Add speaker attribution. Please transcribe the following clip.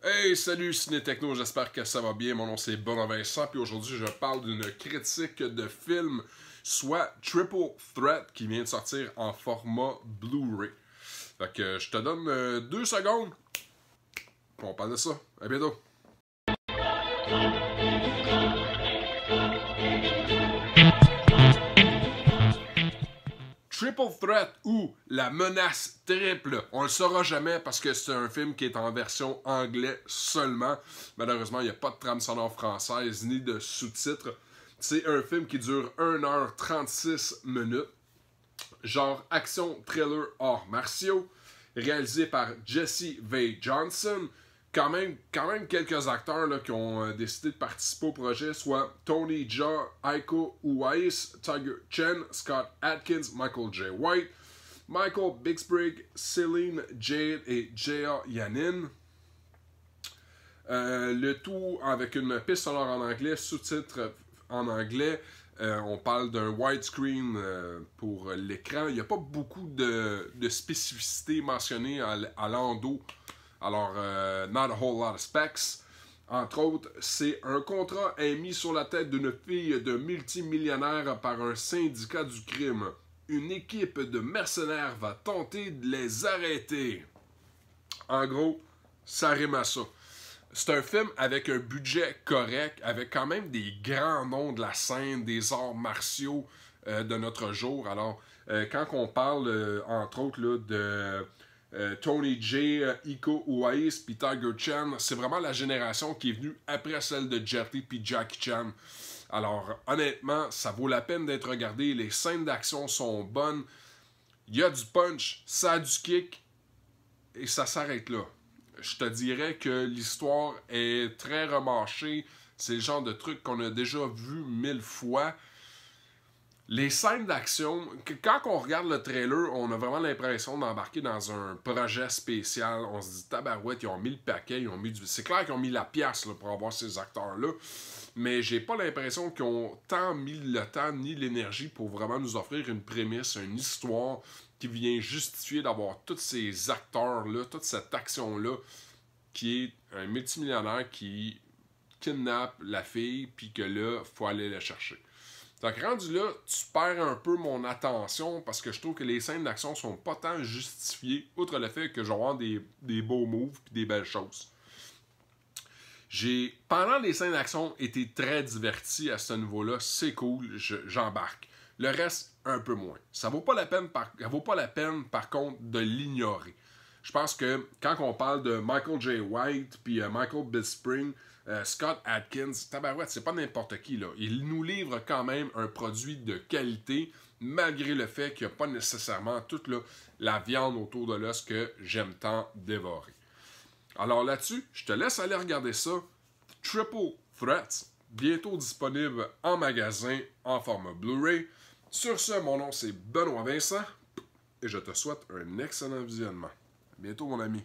Speaker 1: Hey, salut Ciné Techno, j'espère que ça va bien. Mon nom c'est Bonavincent, puis aujourd'hui je parle d'une critique de film, soit Triple Threat, qui vient de sortir en format Blu-ray. Fait que je te donne euh, deux secondes, pour on parle de ça. À bientôt! Threat ou La menace triple. On le saura jamais parce que c'est un film qui est en version anglais seulement. Malheureusement, il n'y a pas de trame sonore française ni de sous-titres. C'est un film qui dure 1h36 minutes. Genre action thriller hors oh, martiaux, réalisé par Jesse V. Johnson, quand même, quand même quelques acteurs qui ont euh, décidé de participer au projet, soit Tony Jaa, Aiko Uwais, Tiger Chen, Scott Atkins, Michael J. White, Michael Bixbrig, Celine Jade et Jaya Yanin. Euh, le tout avec une piste sonore en anglais, sous-titres en anglais. Euh, on parle d'un widescreen pour l'écran. Il n'y a pas beaucoup de, spécificités mentionnées à, l'endo alors, euh, Not a Whole Lot of Specs. Entre autres, c'est un contrat émis sur la tête d'une fille de multimillionnaire par un syndicat du crime. Une équipe de mercenaires va tenter de les arrêter. En gros, ça rime à ça. C'est un film avec un budget correct, avec quand même des grands noms de la scène, des arts martiaux euh, de notre jour. Alors, euh, quand on parle, entre autres, là, de euh, Tony J, euh, Iko Uwais, puis Tiger Chan, c'est vraiment la génération qui est venue après celle de Jerry puis Jackie Chan. Alors honnêtement, ça vaut la peine d'être regardé, les scènes d'action sont bonnes, il y a du punch, ça a du kick, et ça s'arrête là. Je te dirais que l'histoire est très remarchée, c'est le genre de truc qu'on a déjà vu mille fois les scènes d'action, quand on regarde le trailer, on a vraiment l'impression d'embarquer dans un projet spécial. On se dit, tabarouette, ils ont mis le paquet, ils ont mis du... C'est clair qu'ils ont mis la pièce pour avoir ces acteurs-là, mais j'ai pas l'impression qu'ils ont tant mis le temps ni l'énergie pour vraiment nous offrir une prémisse, une histoire qui vient justifier d'avoir tous ces acteurs-là, toute cette action-là, qui est un multimillionnaire qui kidnappe la fille, puis que là, faut aller la chercher. Donc, rendu là, tu perds un peu mon attention parce que je trouve que les scènes d'action sont pas tant justifiées, outre le fait que je des, beaux moves et des belles choses. J'ai, pendant les scènes d'action, été très diverti à ce niveau-là. C'est cool, j'embarque. le reste, un peu moins. Ça vaut pas la peine, par, vaut pas la peine, par contre, de l'ignorer. Je pense que quand on parle de Michael J. White puis euh, Michael Bispring, euh, Scott Atkins, tabarouette, c'est pas n'importe qui, là. Il nous livre quand même un produit de qualité, malgré le fait qu'il n'y a pas nécessairement toute la viande autour de l'os que j'aime tant dévorer. Alors là-dessus, je te laisse aller regarder ça. Triple Threats, bientôt disponible en magasin en format Blu-ray. Sur ce, mon nom c'est Benoît Vincent et je te souhaite un excellent visionnement. bientôt mon ami.